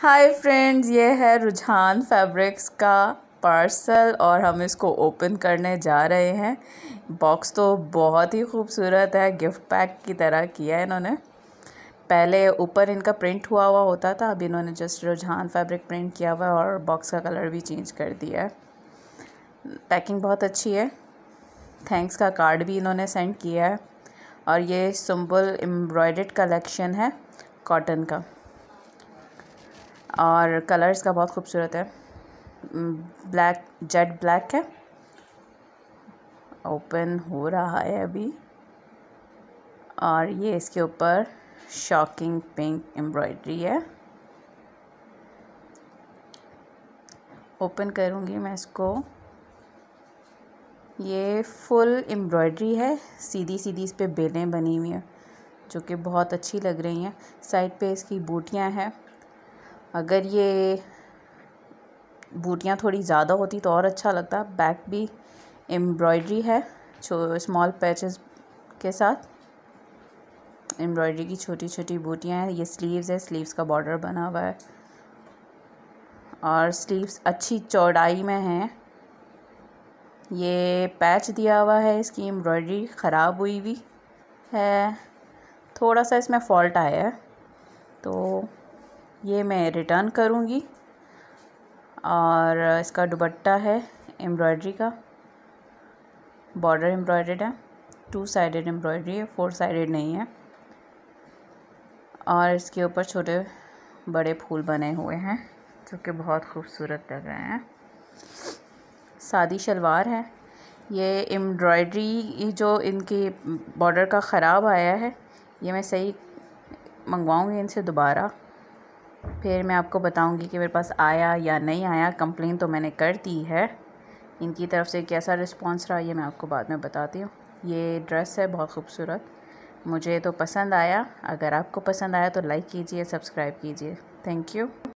hi friends ये है रुझान फैब्रिक्स का पार्सल और हम इसको ओपन करने जा रहे हैं बॉक्स तो बहुत ही खूबसूरत है गिफ्ट पैक की तरह किया है इन्होंने पहले ऊपर इनका प्रिंट हुआ हुआ होता था अब इन्होंने जस्ट रुझान फैब्रिक प्रिंट किया हुआ है और बॉक्स का कलर भी चेंज कर दिया है पैकिंग बहुत अच्छी है थैंक्स का कार्ड भी इन्होंने सेंड किया है और ये सिंपल एम्ब्रॉयड कलेक्शन है कॉटन का और कलर इसका बहुत खूबसूरत है ब्लैक जेड ब्लैक है ओपन हो रहा है अभी और ये इसके ऊपर शॉकिंग पिंक एम्ब्रॉयडरी है ओपन करूँगी मैं इसको ये फुल एम्ब्रॉयडरी है सीधी सीधी इस पर बेलें बनी हुई हैं जो कि बहुत अच्छी लग रही हैं साइड पे इसकी बूटियाँ हैं अगर ये बूटियाँ थोड़ी ज़्यादा होती तो और अच्छा लगता बैक भी एम्ब्रॉयड्री है छो स्मॉल पैचेस के साथ एम्ब्रॉयड्री की छोटी छोटी बूटियाँ हैं ये स्लीव्स है स्लीव्स का बॉर्डर बना हुआ है और स्लीव्स अच्छी चौड़ाई में हैं ये पैच दिया हुआ है इसकी एम्ब्रॉयड्री ख़राब हुई हुई है थोड़ा सा इसमें फॉल्ट आया है तो ये मैं रिटर्न करूँगी और इसका दुबट्टा है एम्ब्रॉयड्री का बॉर्डर एम्ब्रॉयड है टू साइडेड एम्ब्रॉयड्री है फोर साइडेड नहीं है और इसके ऊपर छोटे बड़े फूल बने हुए हैं जो कि बहुत खूबसूरत लग रहे हैं सादी शलवार है ये एम्ब्रॉयड्री जो इनके बॉर्डर का ख़राब आया है ये मैं सही मंगवाऊँगी इनसे दोबारा फिर मैं आपको बताऊंगी कि मेरे पास आया या नहीं आया कंप्लेन तो मैंने कर दी है इनकी तरफ से कैसा रिस्पांस रहा ये मैं आपको बाद में बताती हूँ ये ड्रेस है बहुत खूबसूरत मुझे तो पसंद आया अगर आपको पसंद आया तो लाइक कीजिए सब्सक्राइब कीजिए थैंक यू